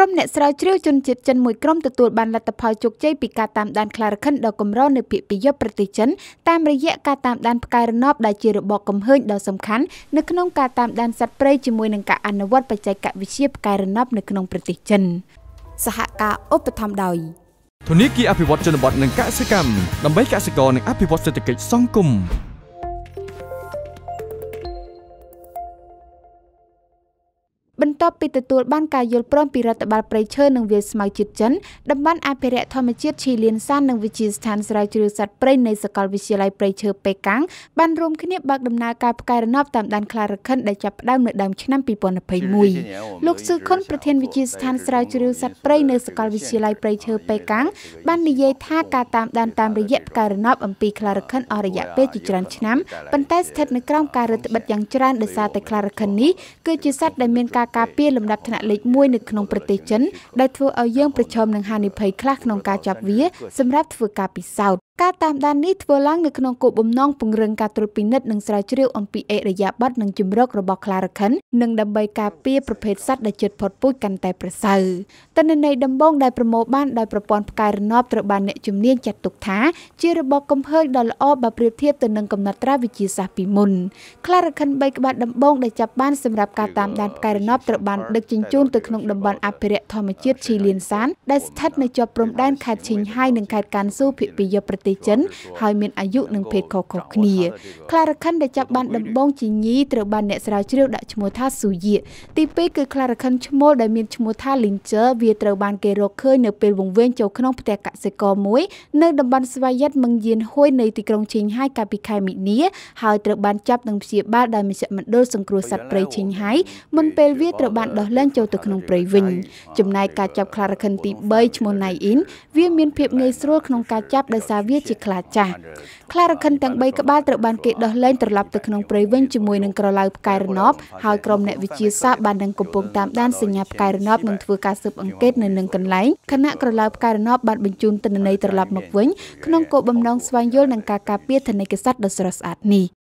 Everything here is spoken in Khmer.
ក្រុមអ្នកស្រាវជ្រាវជនជាតិចិនមួយក្រុមទទួលបានលទ្ធផលជោគជ័យពីការតាមដានខ្លារខិនដ៏កម្រនៅភាគពាយព្យប្រទេសចិនតាមរយៈការតាមដានផ្កាយរណបដែលជារបបកំហើញដ៏សំខាន់នៅក្នុងការតាមដានសត្វព្រៃជាមួយនឹងការអនុវត្តបច្ចេកវិទ្យាផ្កាយរណបនៅក្នុងប្រទេសចិនសហការឧបត្ថម្ភដោយធនធានគីអភិវឌ្ឍជនបទនិងកសិកម្មដើម្បីកសិករនិងអភិវឌ្ឍសេដ្ឋកិច្ចសង្គមប់ពីទទួលបានការយល់ព្រមពីរដ្ឋបាលព្រៃឈើនិងវាលស្មៅជាតិចិនតំបន់អភិរក្សធម្មជាតិឈីលៀនសាននិងវិជាស្ថានស្រាវជ្រាវសត្វព្រៃនៃសាកលវិទ្យាល័យព្រៃឈើប៉េកាំងបានរួមគ្នាបើកដំណើរការផ្កាយរណបតាមដែនខ្លារខិនដែលចាប់ផ្ដើមនៅដើមឆ្នាំ2021លោកស៊ឺខុនប្រធានវិជាស្ថានស្រាវជ្រាវសត្វព្រៃនៅសាកលវិទ្យាល័យព្រៃឈើប៉េកាំងបាននិយាយថាការតាមដានតាមរយៈផ្កាយរណបអំពីខ្លារខិនអស់រយៈពេលជាច្រើនឆ្នាំប៉ុន្តែស្ថិតនៅក្រោមការរឹតបន្តឹងយ៉ាងច្រើនដោយសារតែខ្លារខិននេះគឺជាសត្វដែលមានការការពារលំដាប់ថ្នាក់លេខ1នៅក្នុងប្រទេសចិនដែលធ្វើឲ្យយើងប្រឈមនឹងហានិភ័យខ្លះក្នុងការចាប់វាសម្រាប់ធ្វើការពិសោធន៍ការតាមដាននេះធ្វើឡើងនៅក្នុងគោលបំណងពង្រឹងការត្រួតពិនិត្យនិងស្រាវជ្រាវអំពីអេរយាប័ត្រនិងជំរករបស់ខ្លារខិននិងដើម្បីការពារប្រភេទសត្វដែលជិតផុតពូជកាន់តែប្រសើរតនន័យដំបងដែលប្រមូលបានដោយប្រព័ន្ធផ្កាយរណបត្រូវបានអ្នកជំនាញចាត់ទុកថាជារបបកំហើញដ៏ល្អបើប្រៀបធៀបទៅនឹងកំណត់ត្រាវិទ្យាសាស្ត្រពីមុនខ្លារខិន3ក្បាលដំបងដែលចាប់បានសម្រាប់ការតាមដានផ្កាយរណបត្រូវបានដឹកជញ្ជូនទៅក្នុងតំបន់អភិរក្សធម្មជាតិឈីលៀនសានដែលស្ថិតនៅជាប់ព្រំដែនខេត្តឈិញហៃនិងខេត្តកាន់ស៊ូភាគីយប្រទេសទេសចិនហើយមានអាយុនិងភេទខុសៗគ្នាខ្លារខិនដែលចាប់បានដំបូងជាញីត្រូវបានអ្នកស្រាវជ្រាវដាក់ឈ្មោះថាស៊ូយៀទី2គឺខ្លារខិនឈ្មោលដែលមានឈ្មោះថា Lincher វាត្រូវបានគេរកឃើញនៅពេលវង្វេងចូលក្នុងផ្ទះកសិករមួយនៅតំបន់ស្វាយ័តមឹងយានហួយនៃទីក្រុងឈីងហៃកាលពីខែមីនាហើយត្រូវបានចាប់និងព្យាបាលដោយមជ្ឈមណ្ឌលសង្គ្រោះសត្វព្រៃឈីងហៃមុនពេលវាត្រូវបានដោះលែងចូលទៅក្នុងព្រៃវិញចំណែកការចាប់ខ្លារខិនទី3ឈ្មោះ Nai In វាមានភាពងាយស្រួលក្នុងការចាប់ដោយសារវាជាខ្លាចាស់ខ្លារខិនទាំង3ក្បាលត្រូវបានគេដោះលែងត្រឡប់ទៅក្នុងព្រៃវិញជាមួយនឹងក្រឡៅផ្កាយរណបហើយក្រុមអ្នកវិទ្យាសាស្ត្របាននឹងកំពុងតាមដានសញ្ញាផ្កាយរណបនិងធ្វើការស៊ើបអង្កេតនៅនឹងកន្លែងខណៈក្រឡៅផ្កាយរណបបានបញ្ជូនទិន្នន័យត្រឡប់មកវិញក្នុងគោលបំណងស្វែងយល់នឹងការការពារធនធានកសិកម្មដ៏ស្រស់ស្អាតនេះ